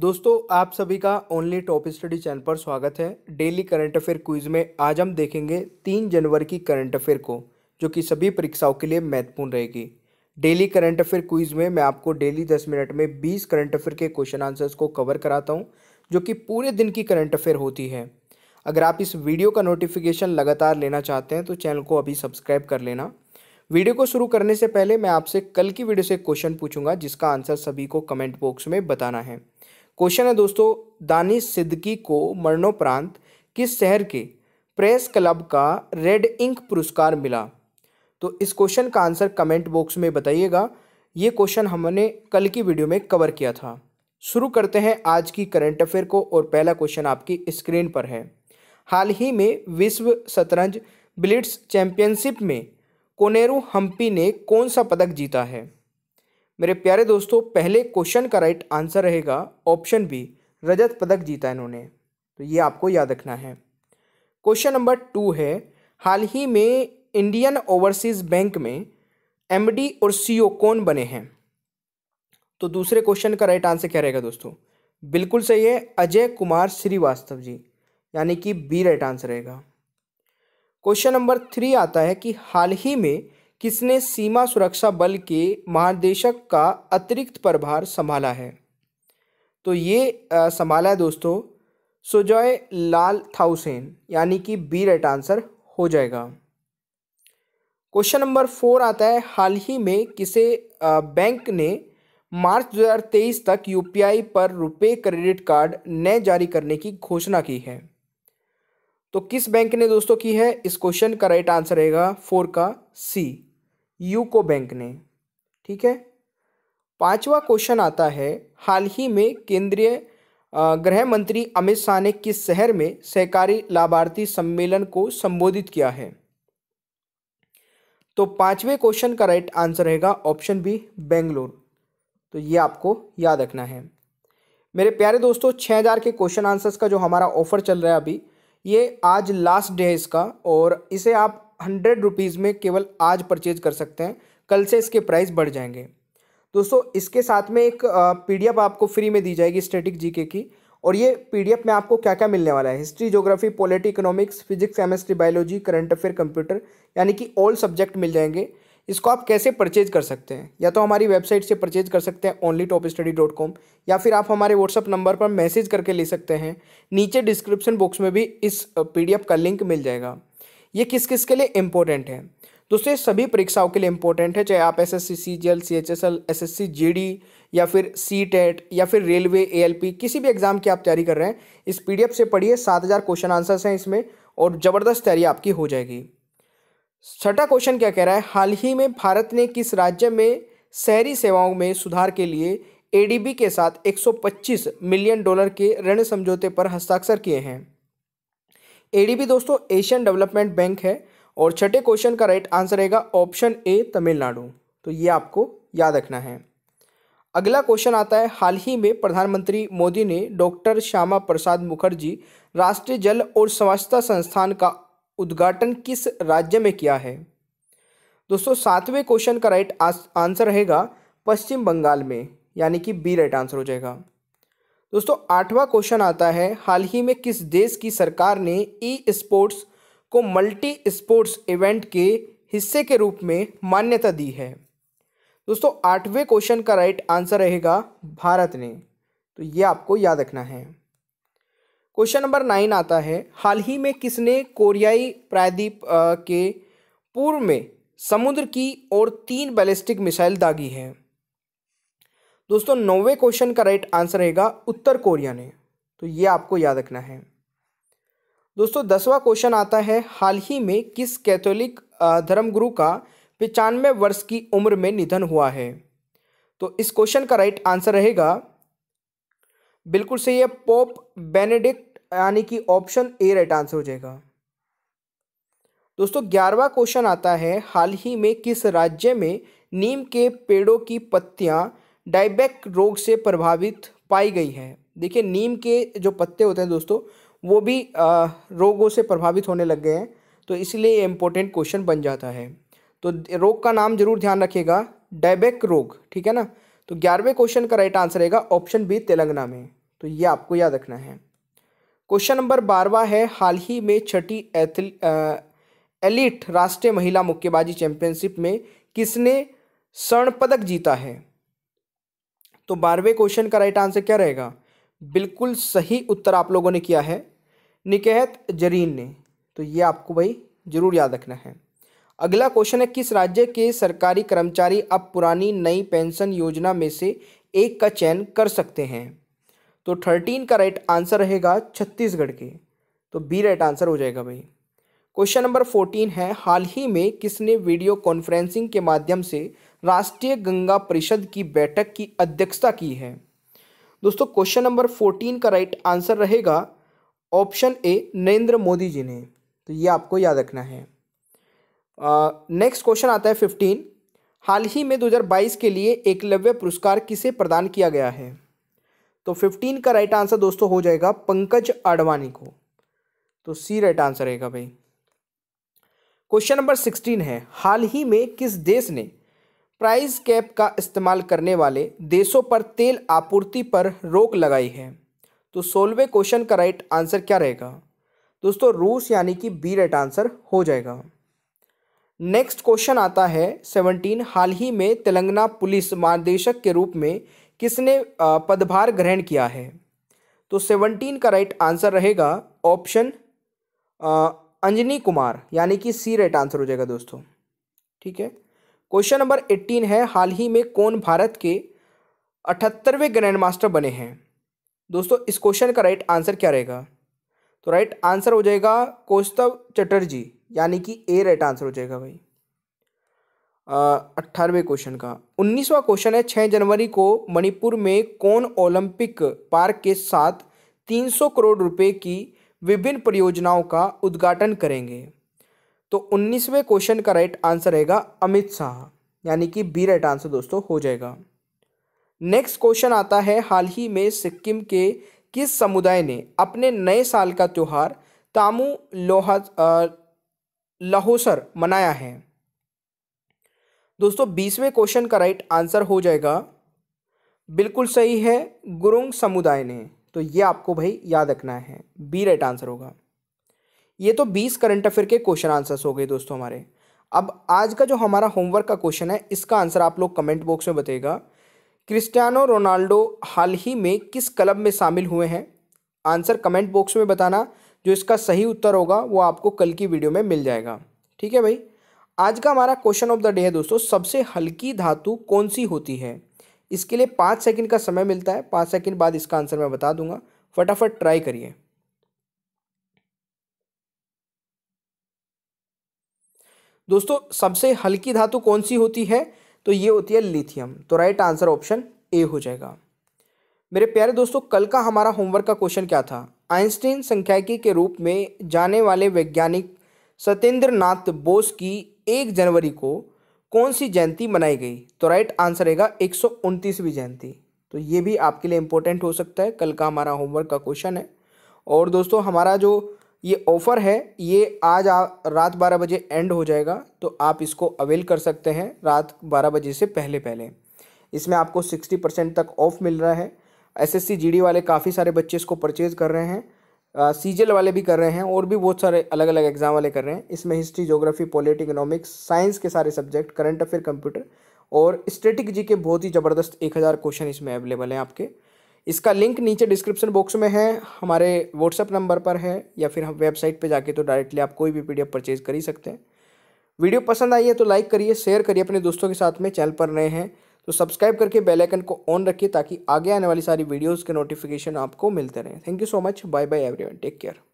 दोस्तों आप सभी का ओनली टॉप स्टडी चैनल पर स्वागत है डेली करंट अफेयर क्विज में आज हम देखेंगे तीन जनवरी की करंट अफेयर को जो कि सभी परीक्षाओं के लिए महत्वपूर्ण रहेगी डेली करंट अफेयर क्विज में मैं आपको डेली दस मिनट में बीस करंट अफेयर के क्वेश्चन आंसर्स को कवर कराता हूँ जो कि पूरे दिन की करंट अफेयर होती है अगर आप इस वीडियो का नोटिफिकेशन लगातार लेना चाहते हैं तो चैनल को अभी सब्सक्राइब कर लेना वीडियो को शुरू करने से पहले मैं आपसे कल की वीडियो से क्वेश्चन पूछूंगा जिसका आंसर सभी को कमेंट बॉक्स में बताना है क्वेश्चन है दोस्तों दानिश सिद्दकी को मरणोपरांत किस शहर के प्रेस क्लब का रेड इंक पुरस्कार मिला तो इस क्वेश्चन का आंसर कमेंट बॉक्स में बताइएगा ये क्वेश्चन हमने कल की वीडियो में कवर किया था शुरू करते हैं आज की करंट अफेयर को और पहला क्वेश्चन आपकी स्क्रीन पर है हाल ही में विश्व शतरंज ब्लिट्स चैंपियनशिप में कोनेरू हम्पी ने कौन सा पदक जीता है मेरे प्यारे दोस्तों पहले क्वेश्चन का राइट आंसर रहेगा ऑप्शन बी रजत पदक जीता इन्होंने तो ये आपको याद रखना है क्वेश्चन नंबर टू है हाल ही में इंडियन ओवरसीज बैंक में एमडी और सीईओ कौन बने हैं तो दूसरे क्वेश्चन का राइट आंसर क्या रहेगा दोस्तों बिल्कुल सही है अजय कुमार श्रीवास्तव जी यानी कि बी राइट आंसर रहेगा क्वेश्चन नंबर थ्री आता है कि हाल ही में किसने सीमा सुरक्षा बल के महानिदेशक का अतिरिक्त प्रभार संभाला है तो ये संभाला है दोस्तों सुजॉय लाल थाउसेन यानी कि बी राइट आंसर हो जाएगा क्वेश्चन नंबर फोर आता है हाल ही में किसे बैंक ने मार्च 2023 तक यूपीआई पर रुपए क्रेडिट कार्ड न जारी करने की घोषणा की है तो किस बैंक ने दोस्तों की है इस क्वेश्चन का राइट आंसर रहेगा फोर का सी यूको बैंक ने ठीक है पांचवा क्वेश्चन आता है हाल ही में केंद्रीय गृह मंत्री अमित शाह ने किस शहर में सहकारी लाभार्थी सम्मेलन को संबोधित किया है तो पांचवें क्वेश्चन का राइट आंसर रहेगा ऑप्शन बी बेंगलोर तो ये आपको याद रखना है मेरे प्यारे दोस्तों छः हज़ार के क्वेश्चन आंसर्स का जो हमारा ऑफर चल रहा है अभी ये आज लास्ट डे है इसका और इसे आप हंड्रेड रुपीज़ में केवल आज परचेज कर सकते हैं कल से इसके प्राइस बढ़ जाएंगे दोस्तों इसके साथ में एक पीडीएफ आपको फ्री में दी जाएगी स्टेटिक जीके की और ये पीडीएफ में आपको क्या क्या मिलने वाला है history geography polity economics physics chemistry biology current affair computer यानी कि ऑल सब्जेक्ट मिल जाएंगे इसको आप कैसे परचेज कर सकते हैं या तो हमारी वेबसाइट से परचेज कर सकते हैं only top study dot com या फिर आप हमारे व्हाट्सअप नंबर पर मैसेज करके ले सकते हैं नीचे डिस्क्रिप्शन बॉक्स में भी इस एफ का लिंक मिल जाएगा ये किस किस के लिए इम्पोर्टेंट है दोस्तों ये सभी परीक्षाओं के लिए इम्पोर्टेंट है चाहे आप S S C C G L C H S L S S C G D या फिर सी टेट e या फिर रेलवे ए एल पी किसी भी एग्ज़ाम की आप तैयारी कर रहे हैं इस पी डी एफ से पढ़िए सात हज़ार क्वेश्चन आंसर्स हैं इसमें और ज़बरदस्त तैयारी आपकी हो जाएगी छठा क्वेश्चन क्या कह रहा है हाल ही में भारत ने किस राज्य में शहरी सेवाओं में सुधार के लिए एडीबी के साथ 125 मिलियन डॉलर के ऋण समझौते पर हस्ताक्षर किए हैं एडीबी दोस्तों एशियन डेवलपमेंट बैंक है और छठे क्वेश्चन का राइट आंसर रहेगा ऑप्शन ए तमिलनाडु तो ये आपको याद रखना है अगला क्वेश्चन आता है हाल ही में प्रधानमंत्री मोदी ने डॉक्टर श्यामा प्रसाद मुखर्जी राष्ट्रीय जल और स्वच्छता संस्थान का उद्घाटन किस राज्य में किया है दोस्तों सातवें क्वेश्चन का राइट आंसर रहेगा पश्चिम बंगाल में यानी कि बी राइट आंसर हो जाएगा दोस्तों आठवां क्वेश्चन आता है हाल ही में किस देश की सरकार ने ई स्पोर्ट्स को मल्टी स्पोर्ट्स इवेंट के हिस्से के रूप में मान्यता दी है दोस्तों आठवें क्वेश्चन का राइट आंसर रहेगा भारत ने तो ये आपको याद रखना है क्वेश्चन नंबर नाइन आता है हाल ही में किसने कोरियाई प्रायद्वीप के पूर्व में समुद्र की ओर तीन बैलिस्टिक मिसाइल दागी हैं दोस्तों नौवे क्वेश्चन का राइट आंसर रहेगा उत्तर कोरिया ने तो ये आपको याद रखना है दोस्तों दसवां क्वेश्चन आता है हाल ही में किस कैथोलिक धर्मगुरु का पचानवे वर्ष की उम्र में निधन हुआ है तो इस क्वेश्चन का राइट आंसर रहेगा बिल्कुल सही है पोप बेनेडिक्ट यानी कि ऑप्शन ए राइट आंसर हो जाएगा दोस्तों ग्यारहवा क्वेश्चन आता है हाल ही में किस राज्य में नीम के पेड़ों की पत्तियां डायबेक रोग से प्रभावित पाई गई हैं देखिए नीम के जो पत्ते होते हैं दोस्तों वो भी आ, रोगों से प्रभावित होने लग गए हैं तो इसलिए ये इम्पोर्टेंट क्वेश्चन बन जाता है तो रोग का नाम जरूर ध्यान रखिएगा डायबेक रोग ठीक है ना तो ग्यारहवें क्वेश्चन का राइट आंसर रहेगा ऑप्शन बी तेलंगाना में तो ये आपको याद रखना है क्वेश्चन नंबर बारवा है हाल ही में छठी एलिट राष्ट्रीय महिला मुक्केबाजी चैंपियनशिप में किसने स्वर्ण पदक जीता है तो बारहवें क्वेश्चन का राइट आंसर क्या रहेगा बिल्कुल सही उत्तर आप लोगों ने किया है निकेहत जरीन ने तो ये आपको भाई ज़रूर याद रखना है अगला क्वेश्चन है किस राज्य के सरकारी कर्मचारी अब पुरानी नई पेंशन योजना में से एक का चयन कर सकते हैं तो थर्टीन का राइट आंसर रहेगा छत्तीसगढ़ के तो बी राइट आंसर हो जाएगा भाई क्वेश्चन नंबर फोर्टीन है हाल ही में किसने वीडियो कॉन्फ्रेंसिंग के माध्यम से राष्ट्रीय गंगा परिषद की बैठक की अध्यक्षता की है दोस्तों क्वेश्चन नंबर फोर्टीन का राइट आंसर रहेगा ऑप्शन ए नरेंद्र मोदी जी ने तो ये आपको याद रखना है नेक्स्ट क्वेश्चन आता है फिफ्टीन हाल ही में दो हजार बाईस के लिए एकलव्य पुरस्कार किसे प्रदान किया गया है तो फिफ्टीन का राइट आंसर दोस्तों हो जाएगा पंकज आडवाणी को तो सी राइट आंसर रहेगा भाई क्वेश्चन नंबर सिक्सटीन है हाल ही में किस देश ने प्राइस कैप का इस्तेमाल करने वाले देशों पर तेल आपूर्ति पर रोक लगाई है तो सोलवे क्वेश्चन का राइट आंसर क्या रहेगा दोस्तों रूस यानी कि बी राइट आंसर हो जाएगा नेक्स्ट क्वेश्चन आता है सेवनटीन हाल ही में तेलंगाना पुलिस महानिदेशक के रूप में किसने पदभार ग्रहण किया है तो सेवनटीन का राइट आंसर रहेगा ऑप्शन अंजनी कुमार यानी कि सी राइट आंसर हो जाएगा दोस्तों ठीक है क्वेश्चन नंबर एट्टीन है हाल ही में कौन भारत के अठहत्तरवें ग्रैंड मास्टर बने हैं दोस्तों इस क्वेश्चन का राइट आंसर क्या रहेगा तो राइट आंसर हो जाएगा कौस्तव चटर्जी यानी कि ए राइट आंसर हो जाएगा भाई अट्ठारहवें क्वेश्चन का उन्नीसवा क्वेश्चन है छः जनवरी को मणिपुर में कौन ओलंपिक पार्क के साथ तीन सौ करोड़ रुपए की विभिन्न परियोजनाओं का उद्घाटन करेंगे तो उन्नीसवें क्वेश्चन का राइट आंसर रहेगा अमित शाह यानी कि बी राइट आंसर दोस्तों हो जाएगा नेक्स्ट क्वेश्चन आता है हाल ही में सिक्किम के किस समुदाय ने अपने नए साल का त्यौहार तामू लोहा लहोसर मनाया है दोस्तों बीसवें क्वेश्चन का राइट आंसर हो जाएगा बिल्कुल सही है गुरुंग समुदाय ने तो ये आपको भाई याद रखना है बी राइट आंसर होगा ये तो बीस करंट अफेयर के क्वेश्चन आंसर्स हो गए दोस्तों हमारे अब आज का जो हमारा होमवर्क का क्वेश्चन है इसका आंसर आप लोग कमेंट बॉक्स में बताइएगा क्रिस्टियानो रोनाल्डो हाल ही में किस क्लब में शामिल हुए हैं आंसर कमेंट बॉक्स में बताना जो इसका सही उत्तर होगा वो आपको कल की वीडियो में मिल जाएगा ठीक है भाई आज का हमारा क्वेश्चन ऑफ द डे है दोस्तों सबसे हल्की धातु कौन सी होती है इसके लिए पाँच सेकंड का समय मिलता है पाँच सेकंड बाद इसका आंसर मैं बता दूंगा फटाफट ट्राई करिए दोस्तों सबसे हल्की धातु कौन सी होती है तो ये होती है लिथियम तो राइट आंसर ऑप्शन ए हो जाएगा मेरे प्यारे दोस्तों कल का हमारा होमवर्क का क्वेश्चन क्या था आइंस्टीन संख्याकी के रूप में जाने वाले वैज्ञानिक सत्येंद्र नाथ बोस की एक जनवरी को कौन सी जयंती मनाई गई तो राइट आंसर रहेगा एक सौ उनतीसवीं जयंती तो ये भी आपके लिए इम्पोर्टेंट हो सकता है कल का हमारा होमवर्क का क्वेश्चन है और दोस्तों हमारा जो ये ऑफ़र है ये आज आ, रात बारह बजे एंड हो जाएगा तो आप इसको अवेल कर सकते हैं रात बारह बजे से पहले पहले इसमें आपको सिक्सटी परसेंट तक ऑफ़ मिल रहा है एसएससी जीडी वाले काफ़ी सारे बच्चे इसको परचेज़ कर रहे हैं सीजल वाले भी कर रहे हैं और भी बहुत सारे अलग अलग एग्ज़ाम वाले कर रहे हैं इसमें history geography polity economics science के सारे सब्जेक्ट करंट अफेयर कंप्यूटर और स्टेटिक जी के बहुत ही ज़बरदस्त एक हज़ार क्वेश्चन इसमें अवेलेबल हैं आपके इसका लिंक नीचे डिस्क्रिप्शन बॉक्स में है हमारे व्हाट्सअप नंबर पर है या फिर हम वेबसाइट पर जाके तो डायरेक्टली आप कोई भी पीडीएफ परचेज कर ही सकते हैं वीडियो पसंद आई है तो लाइक करिए शेयर करिए अपने दोस्तों के साथ में चैनल पर नए हैं तो सब्सक्राइब करके बेल आइकन को ऑन रखिए ताकि आगे आने वाली सारी वीडियोस के नोटिफिकेशन आपको मिलते रहें thank you so much bye bye everyone take care